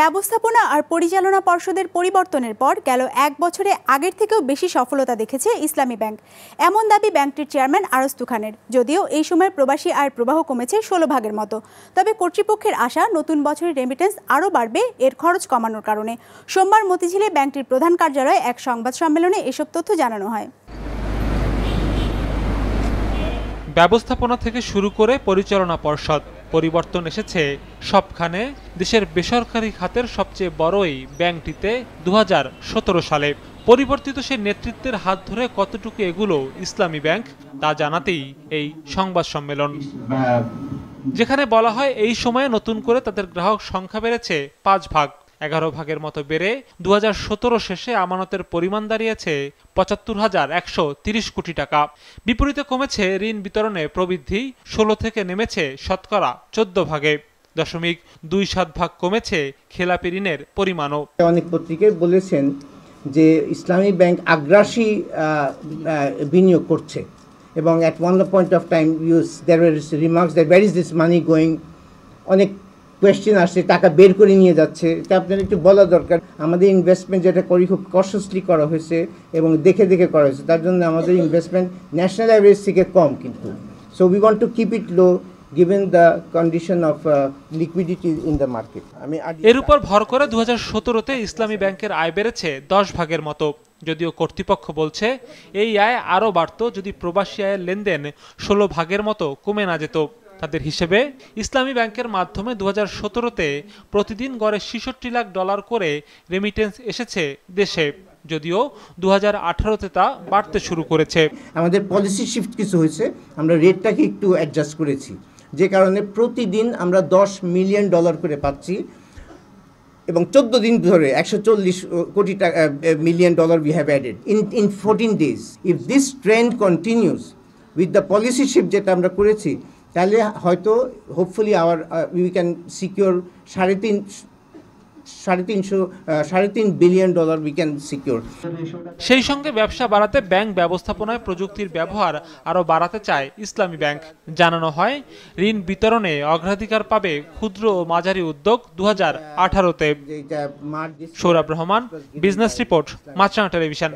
ব্যবস্থাপনা আর পরিচালনা পর্ষদের পরিবর্তনের পর গেল এক বছরে আগের থেকেও বেশি সফলতা দেখেছে ইসলামী ব্যাংক এমন দাবি ব্যাংকটির চেয়ারম্যান আরস্তু খানের যদিও এই সময় প্রবাসী আয়ের প্রবাহ কমেছে ষোলো ভাগের মতো তবে কর্তৃপক্ষের আশা নতুন বছরের রেমিটেন্স আরও বাড়বে এর খরচ কমানোর কারণে সোমবার মতিঝিলে ব্যাংকটির প্রধান কার্যালয়ে এক সংবাদ সম্মেলনে এসব তথ্য জানানো হয় ব্যবস্থাপনা থেকে শুরু করে পরিচালনা পর্ষদ পরিবর্তন এসেছে সবখানে দেশের বেসরকারি খাতের সবচেয়ে বড় এই ব্যাংকটিতে দু সালে পরিবর্তিত সেই নেতৃত্বের হাত ধরে কতটুকু এগুলো ইসলামী ব্যাংক তা জানাতেই এই সংবাদ সম্মেলন যেখানে বলা হয় এই সময়ে নতুন করে তাদের গ্রাহক সংখ্যা বেড়েছে পাঁচ ভাগ এগারো ভাগের মতো বেড়ে দু শেষে আমানতের পরিমাণ দাঁড়িয়েছে পঁচাত্তর হাজার একশো তিরিশ কোটি টাকা বিপরীতে কমেছে ঋণ বিতরণে প্রবৃদ্ধি ষোলো থেকে নেমেছে শতকরা চোদ্দ ভাগে দশমিক দুই সাত ভাগ কমেছে খেলাপি ঋণের পরিমাণও অনেক পত্রিকায় বলেছেন যে ইসলামী ব্যাংক আগ্রাসী বিনিয়োগ করছে এবং at one point of time use their remarks there where is this money going অনেক কোয়েশ্চেন আসছে টাকা বের করে নিয়ে যাচ্ছে এটা আপনার একটু বলা দরকার আমাদের ইনভেস্টমেন্ট যেটা করি খুব কশসলি করা হয়েছে এবং দেখে দেখে করা হয়েছে তার জন্য আমাদের ইনভেস্টমেন্ট ন্যাশনাল অ্যাভারেজ থেকে কম কিন্তু so we want to keep it low given the condition of liquidity in the market আমি এর উপর ভর করে দু হাজার সতেরোতে ইসলামী ব্যাংকের আয় বেড়েছে দশ ভাগের মতো যদিও কর্তৃপক্ষ বলছে এই আয় আরও বাড়ত যদি প্রবাসী আয়ের লেনদেন ষোলো ভাগের মতো কমে না যেত তাদের হিসেবে ইসলামী ব্যাংকের মাধ্যমে দু হাজার সতেরোতে প্রতিদিন গড়ে ছেষট্টি লাখ ডলার করে রেমিটেন্স এসেছে দেশে যদিও দু হাজার আঠারোতে তা বাড়তে শুরু করেছে আমাদের পলিসি শিফট কিছু হয়েছে আমরা রেটটাকে একটু অ্যাডজাস্ট করেছি যে কারণে প্রতিদিন আমরা দশ মিলিয়ন ডলার করে পাচ্ছি এবং চোদ্দ দিন ধরে একশো চল্লিশ কোটি টাকা million dollar we have added in in fourteen days if this trend continues with the policy shift যেটা আমরা করেছি তাহলে হয়তো hopefully our we can secure সাড়ে তিন সাড়ে তিনশো uh, সাড়ে তিন billion dollar we can secure সেই সঙ্গে ব্যবসা বাড়াতে ব্যাংক ব্যবস্থাপনায় প্রযুক্তির ব্যবহার আরও বাড়াতে চায় ইসলামী ব্যাংক জানানো হয় ঋণ বিতরণে অগ্রাধিকার পাবে ক্ষুদ্র ও মাঝারি উদ্যোগ দু হাজার আঠারোতে Sourav Rahman business report Maasranga television